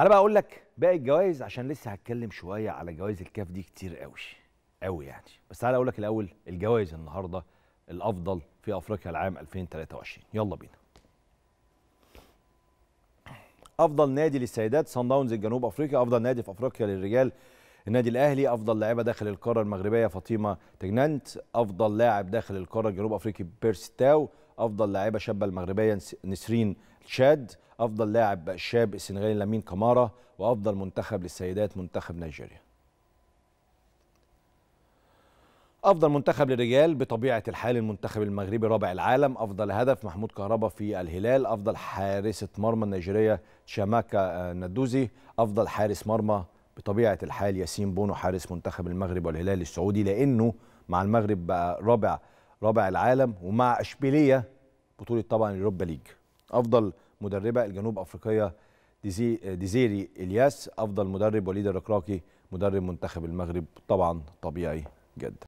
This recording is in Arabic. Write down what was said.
تعالى بقى اقول لك باقي الجوائز عشان لسه هتكلم شويه على جوائز الكاف دي كتير قوي قوي يعني بس تعالى اقول لك الاول الجوائز النهارده الافضل في افريقيا العام 2023 يلا بينا افضل نادي للسيدات سان داونز الجنوب افريقيا افضل نادي في افريقيا للرجال النادي الاهلي افضل لاعبه داخل القاره المغربيه فاطمه تجننت افضل لاعب داخل القاره الجنوب افريقي بيرستاو افضل لاعبه شابه المغربيه نسرين تشاد افضل لاعب شاب السنغالي لامين كمارا وافضل منتخب للسيدات منتخب نيجيريا افضل منتخب للرجال بطبيعه الحال المنتخب المغربي رابع العالم افضل هدف محمود كهربا في الهلال افضل حارسه مرمى النيجيريه شاماكا آه، ندوزي افضل حارس مرمى بطبيعه الحال ياسين بونو حارس منتخب المغرب والهلال السعودي لانه مع المغرب بقى رابع رابع العالم ومع اشبيليه بطوله طبعا اليوروبا ليج افضل مدربه الجنوب افريقيه ديزي ديزيري الياس افضل مدرب وليد الركراكي مدرب منتخب المغرب طبعا طبيعي جدا